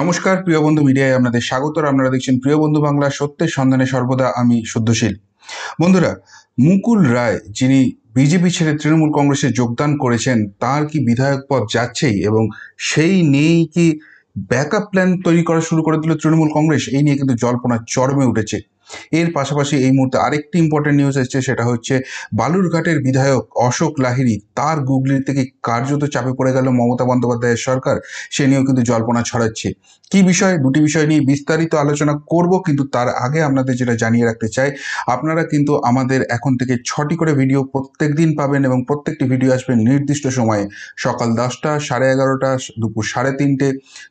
নমস্কার প্রিয় বন্ধু মিডিয়ায় আপনাদের স্বাগত আপনারা দেখছেন প্রিয় বন্ধু বাংলা সত্যের সন্ধানে সর্বদা আমি শুদ্ধশীল বন্ধুরা মুকুল রায় যিনি বিজেপি ছেড়ে তৃণমূল কংগ্রেসে যোগদান করেছেন তার কি বিধায়ক পদ যাচ্ছেই এবং সেই নিয়েই কি ব্যাকআপ প্ল্যান তৈরি করা শুরু করে দিল তৃণমূল কংগ্রেস এই নিয়ে কিন্তু জল্পনা চরমে উঠেছে এর পাশাপাশি এই মুহূর্তে আরেকটি ইম্পর্টেন্ট নিউজ এসছে সেটা হচ্ছে বালুরঘাটের বিধায়ক অশোক লাহিড়ি তার গুগলির থেকে কার্যত চাপে পড়ে গেল মমতা বন্দ্যোপাধ্যায়ের সরকার সে নিয়েও কিন্তু জল্পনা ছড়াচ্ছে কি বিষয়ে দুটি বিষয় নিয়ে বিস্তারিত আলোচনা করব কিন্তু তার আগে আপনাদের যেটা জানিয়ে রাখতে চাই আপনারা কিন্তু আমাদের এখন থেকে ছটি করে ভিডিও প্রত্যেক দিন পাবেন এবং প্রত্যেকটি ভিডিও আসবে নির্দিষ্ট সময়ে সকাল দশটা সাড়ে এগারোটা দুপুর সাড়ে তিনটে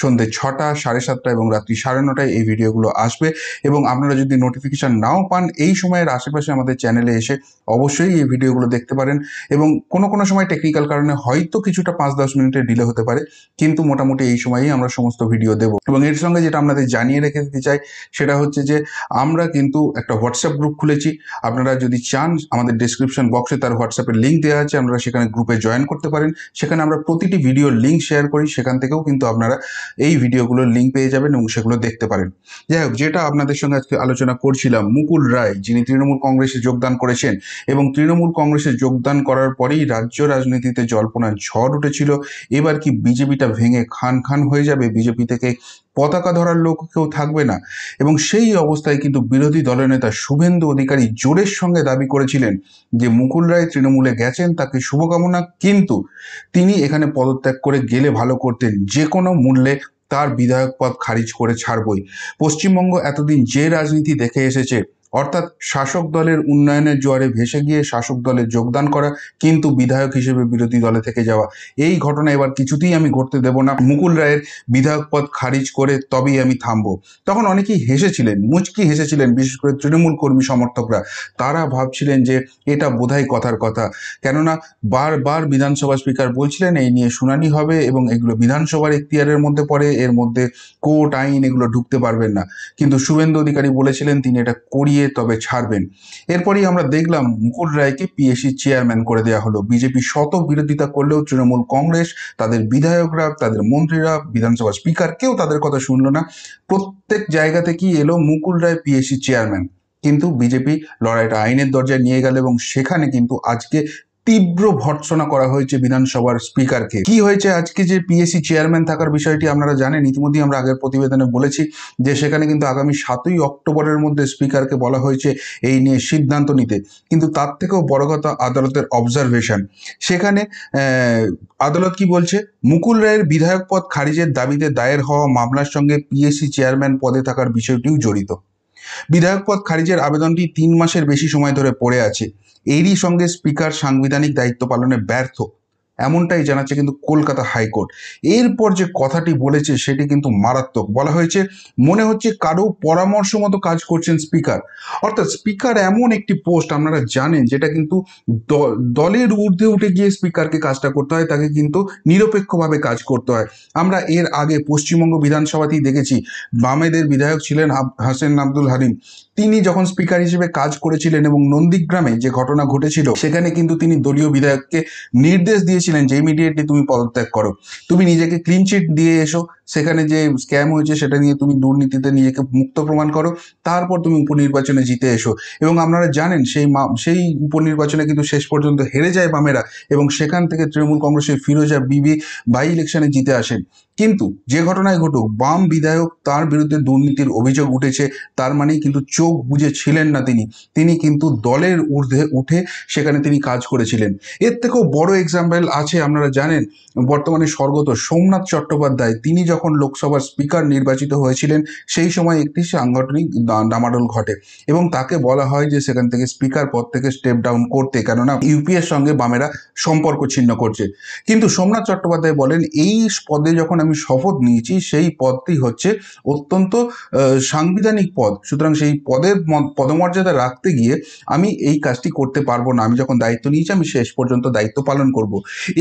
সন্ধ্যে ছটা সাড়ে সাতটা এবং রাত্রি সাড়ে নটায় এই ভিডিওগুলো আসবে এবং আপনারা যদি নোটিস নোটিফিকেশান নাও পান এই সময়ের আশেপাশে আমাদের চ্যানেলে এসে অবশ্যই এই ভিডিওগুলো দেখতে পারেন এবং কোনো কোনো সময় টেকনিক্যাল কারণে হয়তো কিছুটা পাঁচ দশ মিনিটের ডিলে হতে পারে কিন্তু মোটামুটি এই সময়েই আমরা সমস্ত ভিডিও দেবো এবং এর সঙ্গে যেটা আপনাদের জানিয়ে রেখে দিতে চাই সেটা হচ্ছে যে আমরা কিন্তু একটা হোয়াটসঅ্যাপ গ্রুপ খুলেছি আপনারা যদি চান আমাদের ডিসক্রিপশন বক্সে তার হোয়াটসঅ্যাপের লিঙ্ক দেওয়া আছে আপনারা সেখানে গ্রুপে জয়েন করতে পারেন সেখানে আমরা প্রতিটি ভিডিওর লিঙ্ক শেয়ার করি সেখান থেকেও কিন্তু আপনারা এই ভিডিওগুলোর লিঙ্ক পেয়ে যাবেন এবং সেগুলো দেখতে পারেন যাই হোক যেটা আপনাদের সঙ্গে আজকে আলোচনা করি করছিলাম মুকুল রায় যিনি তৃণমূল কংগ্রেসে যোগদান করেছেন এবং তৃণমূল কংগ্রেসে যোগদান করার পরেই রাজ্য রাজনীতিতে জল্পনার ঝড় উঠেছিল এবার কি বিজেপিটা ভেঙে খান খান হয়ে যাবে বিজেপি থেকে পতাকা ধরার লোক কেউ থাকবে না এবং সেই অবস্থায় কিন্তু বিরোধী দলের নেতা শুভেন্দু অধিকারী জোরের সঙ্গে দাবি করেছিলেন যে মুকুল রায় তৃণমূলে গেছেন তাকে শুভকামনা কিন্তু তিনি এখানে পদত্যাগ করে গেলে ভালো করতেন যে কোনো মূল্যে তার বিধায়ক পদ খারিজ করে ছাড়বই পশ্চিমবঙ্গ এতদিন যে রাজনীতি দেখে এসেছে অর্থাৎ শাসক দলের উন্নয়নের জোয়ারে ভেসে গিয়ে শাসক দলে যোগদান করা কিন্তু বিধায়ক হিসেবে বিরোধী দলে থেকে যাওয়া এই ঘটনা এবার কিছুতেই আমি ঘটতে দেব না মুকুল রায়ের বিধায়ক পদ খারিজ করে তবেই আমি থামব তখন অনেকেই হেসেছিলেন মুচকি হেসেছিলেন বিশেষ করে তৃণমূল কর্মী সমর্থকরা তারা ভাবছিলেন যে এটা বোধহয় কথার কথা কেননা বারবার বিধানসভা স্পিকার বলছিলেন এই নিয়ে শুনানি হবে এবং এগুলো বিধানসভার এক্তিয়ারের মধ্যে পড়ে এর মধ্যে কোর্ট আইন এগুলো ঢুকতে পারবেন না কিন্তু শুভেন্দু অধিকারী বলেছিলেন তিনি এটা করিয়ে দিয়ে তবে ছাড়বেন এরপরই আমরা দেখলাম মুকুল রায়কে পিএসি চেয়ারম্যান করে দেওয়া হলো বিজেপি শত বিরোধিতা করলেও তৃণমূল কংগ্রেস তাদের বিধায়করা তাদের মন্ত্রীরা বিধানসভা স্পিকার কেউ তাদের কথা শুনল না প্রত্যেক জায়গা থেকেই এলো মুকুল রায় পিএসি চেয়ারম্যান কিন্তু বিজেপি লড়াইটা আইনের দরজায় নিয়ে গেল এবং সেখানে কিন্তু আজকে তীব্র ভর্সনা করা হয়েছে বিধানসভার স্পিকারকে কি হয়েছে আজকে যে পিএসসি চেয়ারম্যান থাকার বিষয়টি আপনারা জানেন ইতিমধ্যেই আমরা আগের প্রতিবেদনে বলেছি যে সেখানে কিন্তু আগামী সাতই অক্টোবরের মধ্যে স্পিকারকে বলা হয়েছে এই নিয়ে সিদ্ধান্ত নিতে কিন্তু তার থেকেও বড় কথা আদালতের অবজারভেশন সেখানে আদালত কি বলছে মুকুল রায়ের বিধায়ক পদ খারিজের দাবিতে দায়ের হওয়া মামলার সঙ্গে পিএসসি চেয়ারম্যান পদে থাকার বিষয়টিও জড়িত বিধায়ক পদ খারিজের আবেদনটি তিন মাসের বেশি সময় ধরে পড়ে আছে এরই সঙ্গে স্পিকার সাংবিধানিক দায়িত্ব পালনে ব্যর্থ এমনটাই জানাচ্ছে কিন্তু কলকাতা হাইকোর্ট এরপর যে কথাটি বলেছে সেটি কিন্তু মারাত্মক বলা হয়েছে মনে হচ্ছে কারো পরামর্শ মতো কাজ করছেন স্পিকার অর্থাৎ স্পিকার এমন একটি পোস্ট আপনারা জানেন যেটা কিন্তু দলের ঊর্ধ্বে উঠে গিয়ে স্পিকারকে কাজটা করতে হয় তাকে কিন্তু নিরপেক্ষভাবে কাজ করতে হয় আমরা এর আগে পশ্চিমবঙ্গ বিধানসভাতেই দেখেছি বামেদের বিধায়ক ছিলেন হাসেন আব্দুল হারিম তিনি যখন স্পিকার হিসেবে কাজ করেছিলেন এবং নন্দীগ্রামে যে ঘটনা ঘটেছিল সেখানে কিন্তু তিনি দলীয় বিধায়ককে নির্দেশ দিয়েছিলেন যে ইমিডিয়েটলি তুমি পদত্যাগ করো তুমি নিজেকে ক্লিন চিট দিয়ে এসো সেখানে যে স্ক্যাম হয়েছে সেটা নিয়ে তুমি দুর্নীতিতে নিজেকে মুক্ত প্রমাণ করো তারপর তুমি উপনির্বাচনে জিতে এসো এবং আপনারা জানেন সেই সেই উপনির্বাচনে কিন্তু শেষ পর্যন্ত হেরে যায় বামেরা এবং সেখান থেকে তৃণমূল কংগ্রেসের ফিরোজা বিবি বাই ইলেকশনে জিতে আসেন কিন্তু যে ঘটনায় ঘটুক বাম বিধায়ক তার বিরুদ্ধে দুর্নীতির অভিযোগ উঠেছে তার মানে কিন্তু চোখ বুঝে ছিলেন না তিনি তিনি কিন্তু দলের ঊর্ধ্বে উঠে সেখানে তিনি কাজ করেছিলেন এর থেকেও বড় এক্সাম্পল আছে আপনারা জানেন বর্তমানে স্বর্গত সোমনাথ চট্টোপাধ্যায় তিনি যখন লোকসভার স্পিকার নির্বাচিত হয়েছিলেন সেই সময় একটি সাংগঠনিক ডামাডোল ঘটে এবং তাকে বলা হয় যে সেখান থেকে স্পিকার পদ থেকে স্টেপ ডাউন করতে কেননা ইউপিএর সঙ্গে বামেরা সম্পর্ক ছিন্ন করছে কিন্তু সোমনাথ চট্টোপাধ্যায় বলেন এই পদে যখন আমি শপথ নিয়েছি সেই পদটি হচ্ছে অত্যন্ত সাংবিধানিক পদ সুতরাং সেই পদের পদমর্যাদা রাখতে গিয়ে আমি এই কাজটি করতে পারবো না আমি যখন দায়িত্ব নিয়েছি আমি শেষ পর্যন্ত দায়িত্ব পালন করব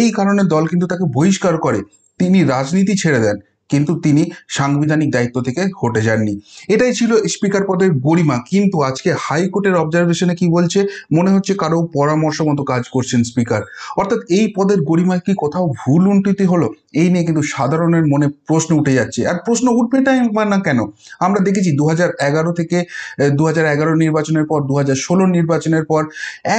এই কারণে দল কিন্তু তাকে বহিষ্কার করে তিনি রাজনীতি ছেড়ে দেন কিন্তু তিনি সাংবিধানিক দায়িত্ব থেকে হটে যাননি এটাই ছিল স্পিকার পদের গরিমা কিন্তু আজকে হাইকোর্টের অবজারভেশনে কি বলছে মনে হচ্ছে কারো পরামর্শ মতো কাজ করছেন স্পিকার অর্থাৎ এই পদের গরিমায় কি কোথাও ভুল উন্নতি হলো এই নিয়ে কিন্তু সাধারণের মনে প্রশ্ন উঠে যাচ্ছে আর প্রশ্ন উঠবে টাইম না কেন আমরা দেখেছি দু থেকে দু নির্বাচনের পর দু নির্বাচনের পর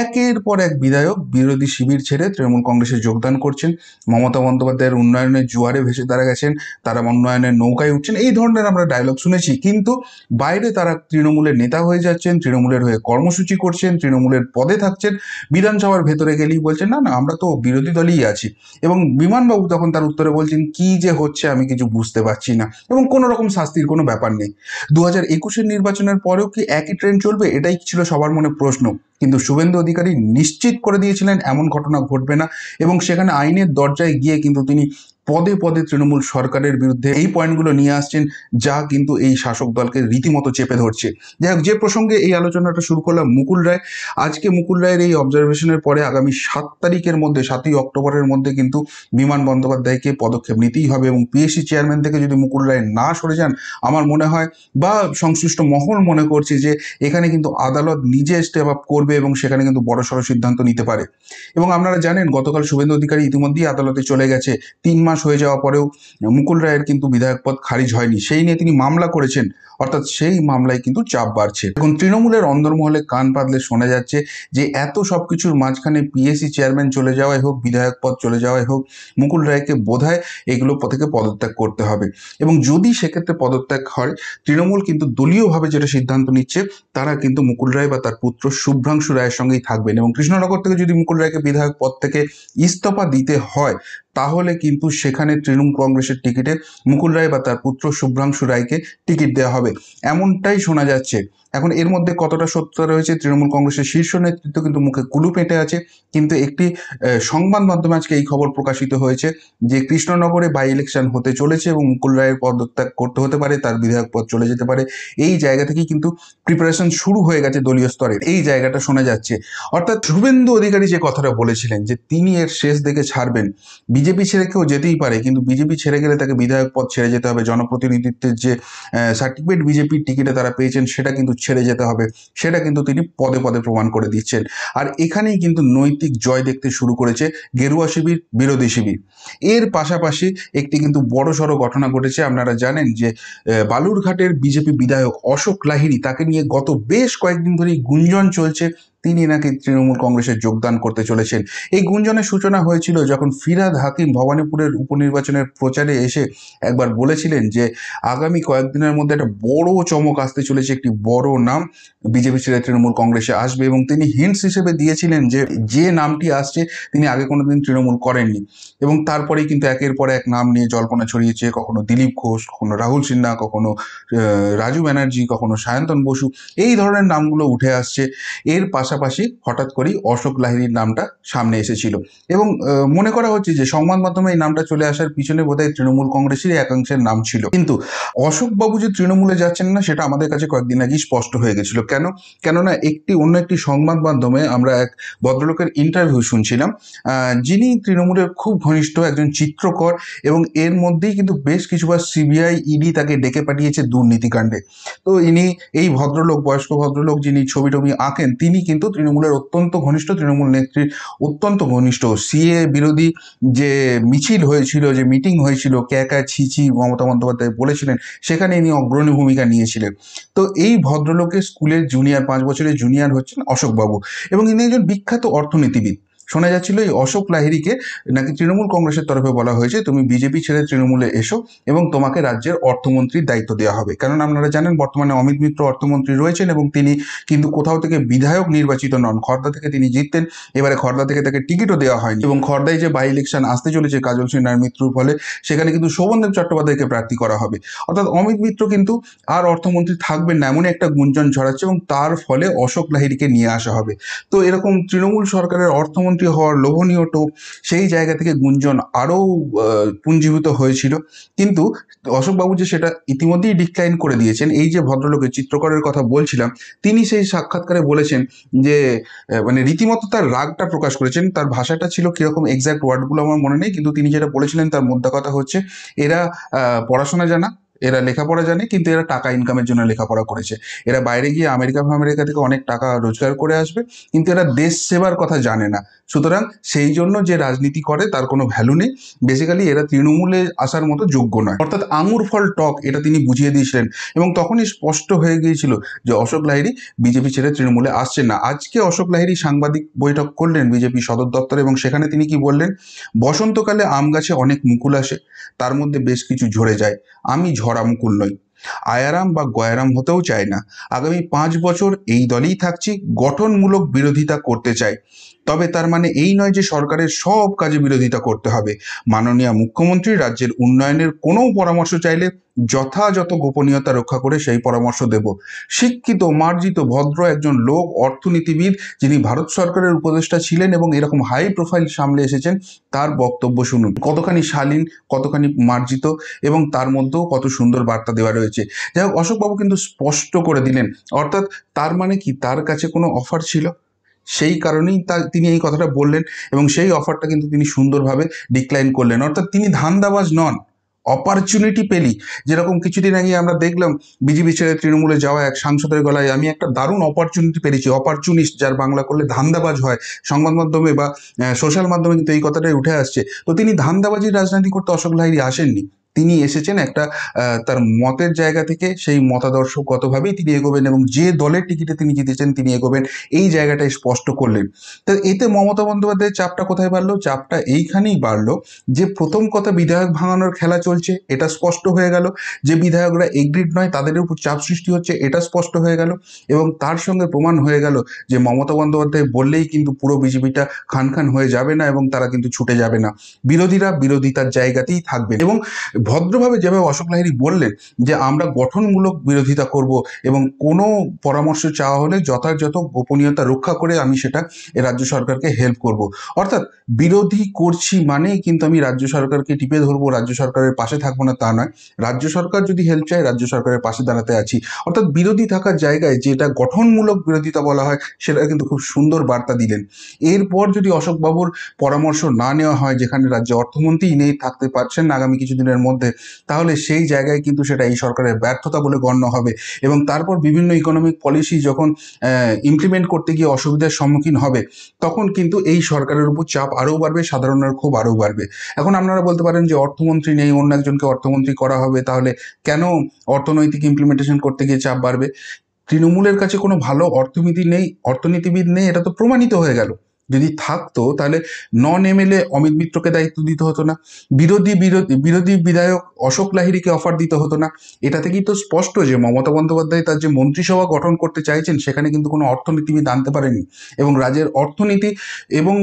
একের পর এক বিধায়ক বিরোধী শিবির ছেড়ে তৃণমূল কংগ্রেসে যোগদান করছেন মমতা বন্দ্যোপাধ্যায়ের উন্নয়নের জোয়ারে ভেসে তারা গেছেন তারা উন্নয়নের নৌকায় উঠছেন এই ধরনের আমরা ডায়লগ শুনেছি কিন্তু বাইরে তারা তৃণমূলের নেতা হয়ে যাচ্ছেন তৃণমূলের হয়ে কর্মসূচি করছেন তৃণমূলের পদে থাকছেন বিধানসভার ভেতরে গেলেই বলছেন না না আমরা তো বিরোধী দলই আছি এবং বিমানবাবু তখন তার উত্তর ধরে বলছেন কি যে হচ্ছে আমি কিছু বুঝতে পারছি না এবং কোনো রকম শাস্তির কোনো ব্যাপার নেই দু হাজার একুশের নির্বাচনের পরেও কি একই ট্রেন্ড চলবে এটাই ছিল সবার মনে প্রশ্ন কিন্তু শুভেন্দু অধিকারী নিশ্চিত করে দিয়েছিলেন এমন ঘটনা ঘটবে না এবং সেখানে আইনের দরজায় গিয়ে কিন্তু তিনি পদে পদে তৃণমূল সরকারের বিরুদ্ধে এই পয়েন্টগুলো নিয়ে আসছেন যা কিন্তু এই শাসক দলকে রীতিমতো চেপে ধরছে যাই হোক যে প্রসঙ্গে এই আলোচনাটা শুরু করলাম মুকুল রায় আজকে মুকুল রায়ের এই অবজারভেশনের পরে আগামী সাত তারিখের মধ্যে সাতই অক্টোবরের মধ্যে কিন্তু বিমান বন্দ্যোপাধ্যায়কে পদক্ষেপ নিতেই হবে এবং পিএসসি চেয়ারম্যান থেকে যদি মুকুল রায় না সরে যান আমার মনে হয় বা সংশ্লিষ্ট মহল মনে করছে যে এখানে কিন্তু আদালত নিজে স্টেপ আপ করবে এবং সেখানে কিন্তু বড়সড় সিদ্ধান্ত নিতে পারে এবং আপনারা জানেন গতকাল শুভেন্দু অধিকারী ইতিমধ্যেই আদালতে চলে গেছে তিন মাস মাস হয়ে যাওয়া পরেও মুকুল রায়ের কিন্তু বিধায়ক পদ খারিজ হয়নি সেই নিয়ে তিনি মামলা করেছেন অর্থাৎ সেই মামলায় কিন্তু চাপ বাড়ছে এখন তৃণমূলের অন্দরমহলে কান পাতলে শোনা যাচ্ছে যে এত সব কিছুর মাঝখানে পিএসসি চেয়ারম্যান চলে যাওয়াই হোক বিধায়ক পদ চলে যাওয়াই হোক মুকুল রায়কে বোধহয় এগুলো থেকে পদত্যাগ করতে হবে এবং যদি সেক্ষেত্রে পদত্যাগ হয় তৃণমূল কিন্তু দলীয়ভাবে যেটা সিদ্ধান্ত নিচ্ছে তারা কিন্তু মুকুল রায় বা তার পুত্র শুভ্রাংশু রায়ের সঙ্গেই থাকবেন এবং কৃষ্ণনগর থেকে যদি মুকুল রায়কে বিধায়ক পদ থেকে ইস্তফা দিতে হয় তাহলে কিন্তু সেখানে তৃণমূল কংগ্রেসের টিকিটে মুকুল রায় বা তার পুত্র শুভ্রাংশু রায়কে টিকিট দেওয়া হবে এমনটাই শোনা যাচ্ছে এখন এর মধ্যে কতটা সত্যতা রয়েছে তৃণমূল কংগ্রেসের শীর্ষ নেতৃত্ব কিন্তু মুখে কুলু পেটে আছে কিন্তু একটি সংবাদ মাধ্যমে আজকে এই খবর প্রকাশিত হয়েছে যে কৃষ্ণনগরে বাই ইলেকশন হতে চলেছে এবং মুকুল রায়ের পদত্যাগ করতে হতে পারে তার বিধায়ক পদ চলে যেতে পারে এই জায়গা থেকে কিন্তু প্রিপারেশন শুরু হয়ে গেছে দলীয় স্তরে এই জায়গাটা শোনা যাচ্ছে অর্থাৎ শুভেন্দু অধিকারী যে কথাটা বলেছিলেন যে তিনি এর শেষ দিকে ছাড়বেন বিজেপি ছেড়ে কেউ যেতেই পারে কিন্তু বিজেপি ছেড়ে গেলে তাকে বিধায়ক পদ ছেড়ে যেতে হবে জনপ্রতিনিধিত্বের যে সার্টিফিকেট বিজেপির টিকিটে তারা পেয়েছেন সেটা কিন্তু ছেড়ে যেতে হবে সেটা কিন্তু তিনি পদে পদে প্রমাণ করে দিচ্ছেন আর এখানেই কিন্তু নৈতিক জয় দেখতে শুরু করেছে গেরুয়া শিবির বিরোধী শিবির এর পাশাপাশি একটি কিন্তু বড়সড় ঘটনা ঘটেছে আপনারা জানেন যে বালুরঘাটের বিজেপি বিধায়ক অশোক লাহিড়ি তাকে নিয়ে গত বেশ কয়েকদিন ধরেই গুঞ্জন চলছে তিনি নাকি তৃণমূল কংগ্রেসে যোগদান করতে চলেছেন এই গুঞ্জনের সূচনা হয়েছিল যখন ফিরাদ হাকিম ভবানীপুরের উপনির্বাচনের প্রচারে এসে একবার বলেছিলেন যে আগামী কয়েকদিনের মধ্যে একটা বড় চমক আসতে চলেছে একটি বড় নাম বিজেপি ছেড়ে তৃণমূল কংগ্রেসে আসবে এবং তিনি হিন্টস হিসেবে দিয়েছিলেন যে যে নামটি আসছে তিনি আগে কোনো দিন তৃণমূল করেননি এবং তারপরেই কিন্তু একের পর এক নাম নিয়ে জল্পনা ছড়িয়েছে কখনো দিলীপ ঘোষ কখনো রাহুল সিনহা কখনো রাজু ব্যানার্জি কখনো সায়ন্তন বসু এই ধরনের নামগুলো উঠে আসছে এর পাশে পাশাপাশি হঠাৎ করেই অশোক লাহিনীর নামটা সামনে এসেছিল এবং মনে করা হচ্ছে যে সংবাদ মাধ্যমে এই নামটা চলে আসার পিছনে বোধহয় তৃণমূল কংগ্রেসের একাংশের নাম ছিল কিন্তু অশোকবাবু যে তৃণমূলে যাচ্ছেন না সেটা আমাদের কাছে কয়েকদিন আগেই স্পষ্ট হয়ে গেছিল কেন কেননা একটি অন্য একটি সংবাদ মাধ্যমে আমরা এক ভদ্রলোকের ইন্টারভিউ শুনছিলাম যিনি তৃণমূলের খুব ঘনিষ্ঠ একজন চিত্রকর এবং এর মধ্যেই কিন্তু বেশ কিছুবার সিবিআই ইডি e তাকে ডেকে পাঠিয়েছে দুর্নীতিকাণ্ডে তো ইনি এই ভদ্রলোক বয়স্ক ভদ্রলোক যিনি ছবি টবি আঁকেন তিনি কিন্তু কিন্তু তৃণমূলের অত্যন্ত ঘনিষ্ঠ তৃণমূল নেত্রীর অত্যন্ত ঘনিষ্ঠ সিএ বিরোধী যে মিছিল হয়েছিল যে মিটিং হয়েছিল ক্যাকা ছিচি মমতা বন্দ্যোপাধ্যায় বলেছিলেন সেখানে ইনি অগ্রণী ভূমিকা নিয়েছিলেন তো এই ভদ্রলোকের স্কুলের জুনিয়র পাঁচ বছরের জুনিয়র হচ্ছেন অশোকবাবু এবং ইনি একজন বিখ্যাত অর্থনীতিবিদ শোনা যাচ্ছিল এই অশোক লাহিড়িকে নাকি তৃণমূল কংগ্রেসের তরফে বলা হয়েছে তুমি বিজেপি ছেড়ে তৃণমূলে এসো এবং তোমাকে রাজ্যের অর্থমন্ত্রীর দায়িত্ব দেওয়া হবে কারণ আপনারা জানেন বর্তমানে অমিত মিত্র অর্থমন্ত্রী রয়েছেন এবং তিনি কিন্তু কোথাও থেকে বিধায়ক নির্বাচিত নন খর্দা থেকে তিনি জিততেন এবারে খর্দা থেকে তাকে টিকিটও দেওয়া হয়নি এবং খর্দায় যে বাই ইলেকশন আসতে চলেছে কাজল সিনহার মৃত্যুর ফলে সেখানে কিন্তু শোভনদেব চট্টোপাধ্যায়কে প্রার্থী করা হবে অর্থাৎ অমিত মিত্র কিন্তু আর অর্থমন্ত্রী থাকবেন না এমনই একটা গুঞ্জন ছড়াচ্ছে এবং তার ফলে অশোক লাহিড়িকে নিয়ে আসা হবে তো এরকম তৃণমূল সরকারের অর্থমন্ত্রী প্রধানমন্ত্রী হওয়ার লোভনীয় টোপ সেই জায়গা থেকে গুঞ্জন আরও পুঞ্জীভূত হয়েছিল কিন্তু অশোকবাবু যে সেটা ইতিমধ্যেই ডিক্লাইন করে দিয়েছেন এই যে ভদ্রলোকের চিত্রকরের কথা বলছিলাম তিনি সেই সাক্ষাৎকারে বলেছেন যে মানে রীতিমতো তার রাগটা প্রকাশ করেছেন তার ভাষাটা ছিল কীরকম এক্স্যাক্ট ওয়ার্ডগুলো আমার মনে নেই কিন্তু তিনি যেটা বলেছিলেন তার মোদ্দা কথা হচ্ছে এরা পড়াশোনা জানা এরা লেখাপড়া জানে কিন্তু এরা টাকা ইনকামের জন্য লেখাপড়া করেছে এরা বাইরে গিয়ে আমেরিকা আমেরিকা থেকে অনেক টাকা রোজগার করে আসবে কিন্তু এরা দেশ সেবার কথা জানে না সুতরাং সেই জন্য যে রাজনীতি করে তার কোনো ভ্যালু নেই বেসিক্যালি এরা তৃণমূলে আসার মতো যোগ্য নয় অর্থাৎ আঙুর ফল টক এটা তিনি বুঝিয়ে দিয়েছিলেন এবং তখনই স্পষ্ট হয়ে গিয়েছিল যে অশোক লাহিড়ী বিজেপি ছেড়ে তৃণমূলে আসছে না আজকে অশোক লাহিড়ী সাংবাদিক বৈঠক করলেন বিজেপি সদর দপ্তরে এবং সেখানে তিনি কি বললেন বসন্তকালে আম গাছে অনেক মুকুল আসে তার মধ্যে বেশ কিছু ঝরে যায় আমি ধরামুকুল নয় আয়ারাম বা গয়ারাম হতেও চায় না আগামী পাঁচ বছর এই দলেই থাকছি গঠনমূলক বিরোধিতা করতে চাই তবে তার মানে এই নয় যে সরকারের সব কাজে বিরোধিতা করতে হবে মাননীয় মুখ্যমন্ত্রী রাজ্যের উন্নয়নের কোনো পরামর্শ চাইলে যথাযথ গোপনীয়তা রক্ষা করে সেই পরামর্শ দেব শিক্ষিত মার্জিত ভদ্র একজন লোক অর্থনীতিবিদ যিনি ভারত সরকারের উপদেষ্টা ছিলেন এবং এরকম হাই প্রোফাইল সামলে এসেছেন তার বক্তব্য শুনুন কতখানি শালীন কতখানি মার্জিত এবং তার মধ্যেও কত সুন্দর বার্তা দেওয়া রয়েছে যাই হোক অশোকবাবু কিন্তু স্পষ্ট করে দিলেন অর্থাৎ তার মানে কি তার কাছে কোনো অফার ছিল সেই কারণেই তা তিনি এই কথাটা বললেন এবং সেই অফারটা কিন্তু তিনি সুন্দরভাবে ডিক্লাইন করলেন অর্থাৎ তিনি ধান্দাবাজ নন অপরচুনিটি পেলি যেরকম কিছুদিন আগে আমরা দেখলাম বিজেপি ছেড়ে তৃণমূলে যাওয়া এক সাংসদের গলায় আমি একটা দারুণ অপরচুনিটি পেরেছি অপরচুনিস্ট যার বাংলা করলে ধান্দাবাজ হয় সংবাদ মাধ্যমে বা সোশ্যাল মাধ্যমে কিন্তু এই কথাটাই উঠে আসছে তো তিনি ধান্দাবাজির রাজনীতি করতে অশোক লাহিরি আসেননি তিনি এসেছেন একটা তার মতের জায়গা থেকে সেই মতাদর্শগতভাবেই তিনি এগোবেন এবং যে দলের টিকিটে তিনি জিতেছেন তিনি এগোবেন এই জায়গাটা স্পষ্ট করলেন তো এতে মমতা বন্দ্যোপাধ্যায়ের চাপটা কোথায় বাড়লো চাপটা এইখানেই বাড়লো যে প্রথম কথা বিধায়ক ভাঙানোর খেলা চলছে এটা স্পষ্ট হয়ে গেল যে বিধায়করা এগ্রিড নয় তাদের উপর চাপ সৃষ্টি হচ্ছে এটা স্পষ্ট হয়ে গেল এবং তার সঙ্গে প্রমাণ হয়ে গেল যে মমতা বন্দ্যোপাধ্যায় বললেই কিন্তু পুরো বিজেপিটা খান খান হয়ে যাবে না এবং তারা কিন্তু ছুটে যাবে না বিরোধীরা বিরোধিতার জায়গাতেই থাকবে এবং ভদ্রভাবে যেভাবে অশোক লাহিড়ী বললেন যে আমরা গঠনমূলক বিরোধিতা করব এবং কোনো পরামর্শ চাওয়া হলে যথাযথ গোপনীয়তা রক্ষা করে আমি সেটা রাজ্য সরকারকে হেল্প করব অর্থাৎ বিরোধী করছি মানে কিন্তু আমি রাজ্য সরকারকে টিপে ধরবো রাজ্য সরকারের পাশে থাকবো না তা নয় রাজ্য সরকার যদি হেল্প চায় রাজ্য সরকারের পাশে দাঁড়াতে আছি অর্থাৎ বিরোধী থাকার জায়গায় যেটা গঠনমূলক বিরোধিতা বলা হয় সেটা কিন্তু খুব সুন্দর বার্তা দিলেন এরপর যদি অশোকবাবুর পরামর্শ না নেওয়া হয় যেখানে রাজ্য অর্থমন্ত্রী নেই থাকতে পারছেন আগামী কিছুদিনের মধ্যে মধ্যে তাহলে সেই জায়গায় কিন্তু সেটা এই সরকারের ব্যর্থতা বলে গণ্য হবে এবং তারপর বিভিন্ন ইকোনমিক পলিসি যখন ইমপ্লিমেন্ট করতে গিয়ে অসুবিধার সম্মুখীন হবে তখন কিন্তু এই সরকারের উপর চাপ আরও বাড়বে সাধারণের খুব আরও বাড়বে এখন আপনারা বলতে পারেন যে অর্থমন্ত্রী নেই অন্য একজনকে অর্থমন্ত্রী করা হবে তাহলে কেন অর্থনৈতিক ইমপ্লিমেন্টেশন করতে গিয়ে চাপ বাড়বে তৃণমূলের কাছে কোনো ভালো অর্থনীতি নেই অর্থনীতিবিদ নেই এটা তো প্রমাণিত হয়ে গেল যদি থাকতো তাহলে নন এমএলএ অমিত মিত্রকে দায়িত্ব দিতে হতো না বিরোধী বিরোধী বিরোধী বিধায়ক অশোক লাহিড়িকে অফার দিতে হতো না এটা থেকেই তো স্পষ্ট যে মমতা বন্দ্যোপাধ্যায় তার যে মন্ত্রিসভা গঠন করতে চাইছেন সেখানে কিন্তু কোনো অর্থনীতিবিদ আনতে পারেনি এবং রাজ্যের অর্থনীতি এবং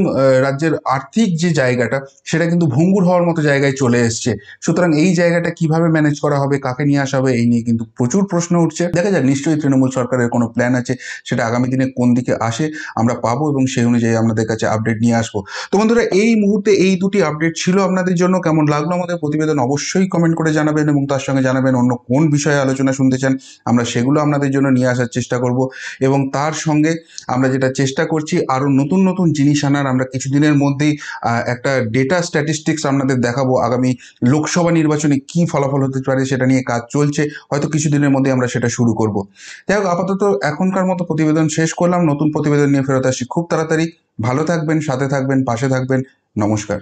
রাজ্যের আর্থিক যে জায়গাটা সেটা কিন্তু ভঙ্গুর হওয়ার মতো জায়গায় চলে এসছে সুতরাং এই জায়গাটা কিভাবে ম্যানেজ করা হবে কাকে নিয়ে আসা হবে এই নিয়ে কিন্তু প্রচুর প্রশ্ন উঠছে দেখা যাক নিশ্চয়ই তৃণমূল সরকারের কোনো প্ল্যান আছে সেটা আগামী দিনে কোন দিকে আসে আমরা পাবো এবং সেই অনুযায়ী আমরা আপনাদের কাছে আপডেট নিয়ে আসবো তো বন্ধুরা এই মুহূর্তে এই দুটি আপডেট ছিল আপনাদের জন্য কেমন লাগলো আমাদের প্রতিবেদন অবশ্যই কমেন্ট করে জানাবেন এবং তার সঙ্গে জানাবেন অন্য কোন বিষয়ে আলোচনা শুনতে চান আমরা সেগুলো আপনাদের জন্য নিয়ে আসার চেষ্টা করব এবং তার সঙ্গে আমরা যেটা চেষ্টা করছি আরও নতুন নতুন জিনিস আনার আমরা কিছুদিনের মধ্যেই একটা ডেটা স্ট্যাটিস্টিক্স আপনাদের দেখাবো আগামী লোকসভা নির্বাচনে কি ফলাফল হতে পারে সেটা নিয়ে কাজ চলছে হয়তো কিছুদিনের মধ্যে আমরা সেটা শুরু করব যাই হোক আপাতত এখনকার মতো প্রতিবেদন শেষ করলাম নতুন প্রতিবেদন নিয়ে ফেরত আসি খুব তাড়াতাড়ি ভালো থাকবেন সাথে থাকবেন পাশে থাকবেন নমস্কার